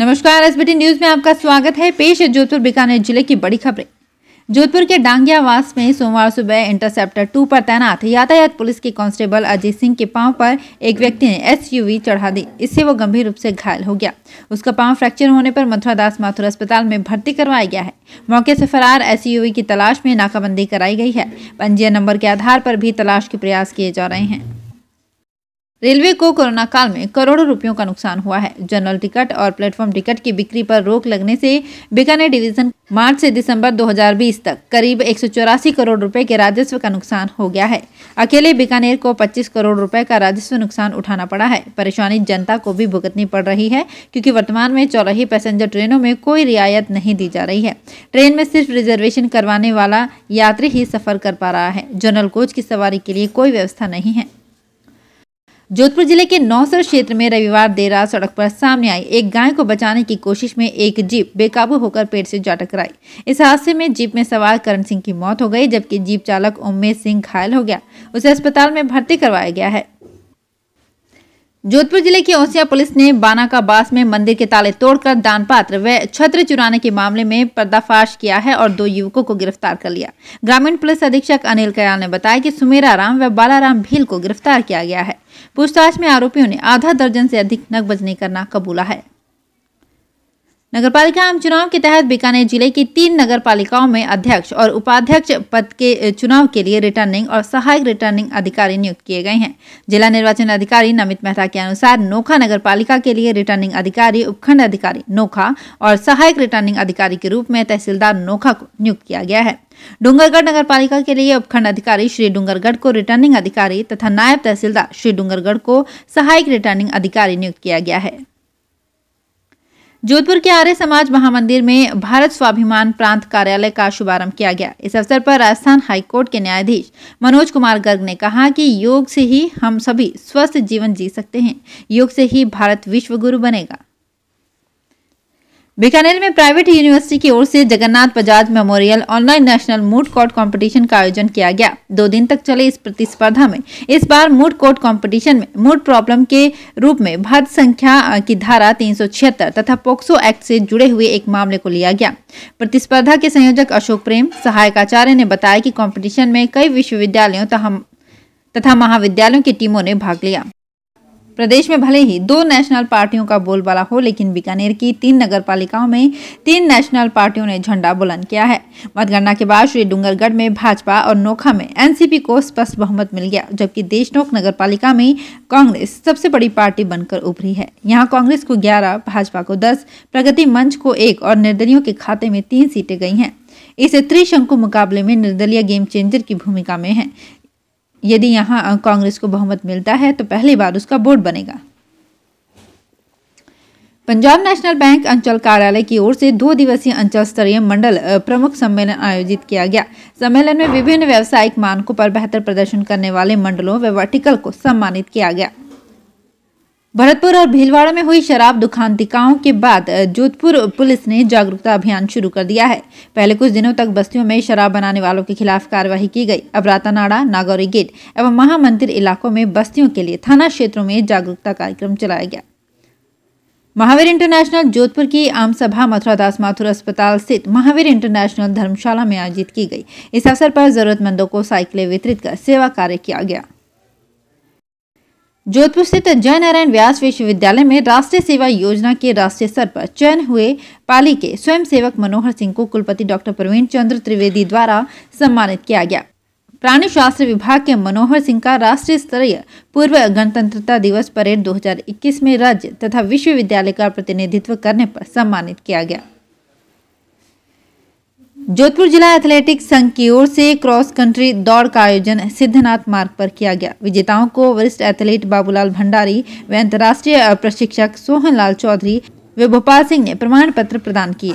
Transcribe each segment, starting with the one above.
नमस्कार SBT news में आपका स्वागत है पेश है जोधपुर बीकानेर जिले की बड़ी खबरें जोधपुर के डांगियावास में सोमवार सुबह इंटरसेप्टर टू पर तैनात यातायात पुलिस के कांस्टेबल अजय सिंह के पांव पर एक व्यक्ति ने एसयूवी चढ़ा दी इससे वो गंभीर रूप से घायल हो गया उसका पांव फ्रैक्चर होने पर मथुरा दास माथुर अस्पताल में भर्ती करवाया गया है मौके से फरार एसयूवी की तलाश में नाकाबंदी कराई गई है पंजीयन नंबर के आधार पर भी तलाश के प्रयास किए जा रहे हैं रेलवे को कोरोना काल में करोड़ों रुपयों का नुकसान हुआ है जनरल टिकट और प्लेटफॉर्म टिकट की बिक्री पर रोक लगने से बीकानेर डिवीजन मार्च से दिसंबर 2020 तक करीब एक करोड़ रुपए के राजस्व का नुकसान हो गया है अकेले बीकानेर को 25 करोड़ रुपए का राजस्व नुकसान उठाना पड़ा है परेशानी जनता को भी भुगतनी पड़ रही है क्योंकि वर्तमान में चौराही पैसेंजर ट्रेनों में कोई रियायत नहीं दी जा रही है ट्रेन में सिर्फ रिजर्वेशन करवाने वाला यात्री ही सफर कर पा रहा है जनरल कोच की सवारी के लिए कोई व्यवस्था नहीं है जोधपुर जिले के नौसर क्षेत्र में रविवार देर रात सड़क पर सामने आई एक गाय को बचाने की कोशिश में एक जीप बेकाबू होकर पेड़ से जा टकराई इस हादसे में जीप में सवार करण सिंह की मौत हो गई जबकि जीप चालक उम्मेद सिंह घायल हो गया उसे अस्पताल में भर्ती करवाया गया है जोधपुर जिले की ओसिया पुलिस ने बाना का बास में मंदिर के ताले तोड़कर दान पात्र व छत्र चुराने के मामले में पर्दाफाश किया है और दो युवकों को गिरफ्तार कर लिया ग्रामीण पुलिस अधीक्षक अनिल कयाल ने बताया कि सुमेरा राम व बालाराम भील को गिरफ्तार किया गया है पूछताछ में आरोपियों ने आधा दर्जन से अधिक नकबजनी करना कबूला है नगर पालिका आम चुनाव के तहत बीकानेर जिले की तीन नगर पालिकाओं में अध्यक्ष और उपाध्यक्ष पद के चुनाव के लिए रिटर्निंग और सहायक रिटर्निंग अधिकारी नियुक्त किए गए हैं जिला निर्वाचन अधिकारी नमित मेहता के अनुसार नोखा नगर पालिका के लिए रिटर्निंग अधिकारी उपखंड अधिकारी नोखा और सहायक रिटर्निंग अधिकारी के रूप में तहसीलदार नोखा को नियुक्त किया गया है डूंगरगढ़ नगर पालिका के लिए उपखंड अधिकारी श्री डूंगरगढ़ को रिटर्निंग अधिकारी तथा नायब तहसीलदार श्री डूंगरगढ़ को सहायक रिटर्निंग अधिकारी नियुक्त किया गया है जोधपुर के आर्य समाज महामंदिर में भारत स्वाभिमान प्रांत कार्यालय का शुभारंभ किया गया इस अवसर पर राजस्थान हाईकोर्ट के न्यायाधीश मनोज कुमार गर्ग ने कहा कि योग से ही हम सभी स्वस्थ जीवन जी सकते हैं योग से ही भारत विश्व गुरु बनेगा बीकानेर में प्राइवेट यूनिवर्सिटी की ओर से Jagannath Bajaj memorial online national moot court competition का आयोजन किया गया दो दिन तक चले इस प्रतिस्पर्धा में इस बार मूड कोर्ट कंपटीशन में मूड प्रॉब्लम के रूप में भद संख्या की धारा तीन तथा पोक्सो एक्ट से जुड़े हुए एक मामले को लिया गया प्रतिस्पर्धा के संयोजक अशोक प्रेम सहायकाचार्य ने बताया की कॉम्पिटिशन में कई विश्वविद्यालयों तथा महाविद्यालयों की टीमों ने भाग लिया प्रदेश में भले ही दो नेशनल पार्टियों का बोलबाला हो लेकिन बीकानेर की तीन नगर पालिकाओं में तीन नेशनल पार्टियों ने झंडा बुलंद किया है मतगणना के बाद श्री डूंगरगढ़ में भाजपा और नोखा में एनसीपी को स्पष्ट बहुमत मिल गया जबकि देशनोक नगर पालिका में कांग्रेस सबसे बड़ी पार्टी बनकर उभरी है यहाँ कांग्रेस को ग्यारह भाजपा को दस प्रगति मंच को एक और निर्दलियों के खाते में तीन सीटें गई हैं इस त्रिशंकु मुकाबले में निर्दलीय गेम चेंजर की भूमिका में है यदि यहाँ कांग्रेस को बहुमत मिलता है तो पहली बार उसका बोर्ड बनेगा पंजाब नेशनल बैंक अंचल कार्यालय की ओर से दो दिवसीय अंचल स्तरीय मंडल प्रमुख सम्मेलन आयोजित किया गया सम्मेलन में विभिन्न व्यावसायिक मानकों पर बेहतर प्रदर्शन करने वाले मंडलों व वर्टिकल को सम्मानित किया गया भरतपुर और भीलवाड़ा में हुई शराब दुखांतिकाओं के बाद जोधपुर पुलिस ने जागरूकता अभियान शुरू कर दिया है पहले कुछ दिनों तक बस्तियों में शराब बनाने वालों के खिलाफ कार्रवाई की गई अब रातानाड़ा नागौरी गेट एवं महामंदिर इलाकों में बस्तियों के लिए थाना क्षेत्रों में जागरूकता कार्यक्रम चलाया गया महावीर इंटरनेशनल जोधपुर की आम सभा मथुरा दास माथुर अस्पताल स्थित महावीर इंटरनेशनल धर्मशाला में आयोजित की गई इस अवसर पर जरूरतमंदों को साइकिलें वितरित कर सेवा कार्य किया गया जोधपुर स्थित जय नारायण व्यास विश्वविद्यालय में राष्ट्रीय सेवा योजना के राष्ट्रीय स्तर पर चयन हुए पाली के स्वयंसेवक मनोहर सिंह को कुलपति डॉक्टर प्रवीण चंद्र त्रिवेदी द्वारा सम्मानित किया गया प्राणी शास्त्र विभाग के मनोहर सिंह का राष्ट्रीय स्तरीय पूर्व गणतंत्रता दिवस परेड 2021 में राज्य तथा विश्वविद्यालय का प्रतिनिधित्व करने पर सम्मानित किया गया जोधपुर जिला एथलेटिक्स संघ की ओर से क्रॉस कंट्री दौड़ का आयोजन सिद्धनाथ मार्ग पर किया गया विजेताओं को वरिष्ठ एथलीट बाबूलाल भंडारी व अंतर्राष्ट्रीय प्रशिक्षक सोहनलाल चौधरी व भोपाल सिंह ने प्रमाण पत्र प्रदान किए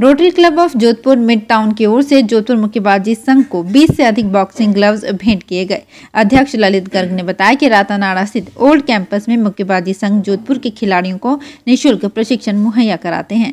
Rotary club of Jodhpur midtown की ओर से जोधपुर मुक्केबाजी संघ को 20 से अधिक बॉक्सिंग ग्लव्स भेंट किए गए अध्यक्ष ललित गर्ग ने बताया कि रातानाड़ा स्थित ओल्ड कैंपस में मुक्केबाजी संघ जोधपुर के खिलाड़ियों को निशुल्क प्रशिक्षण मुहैया कराते हैं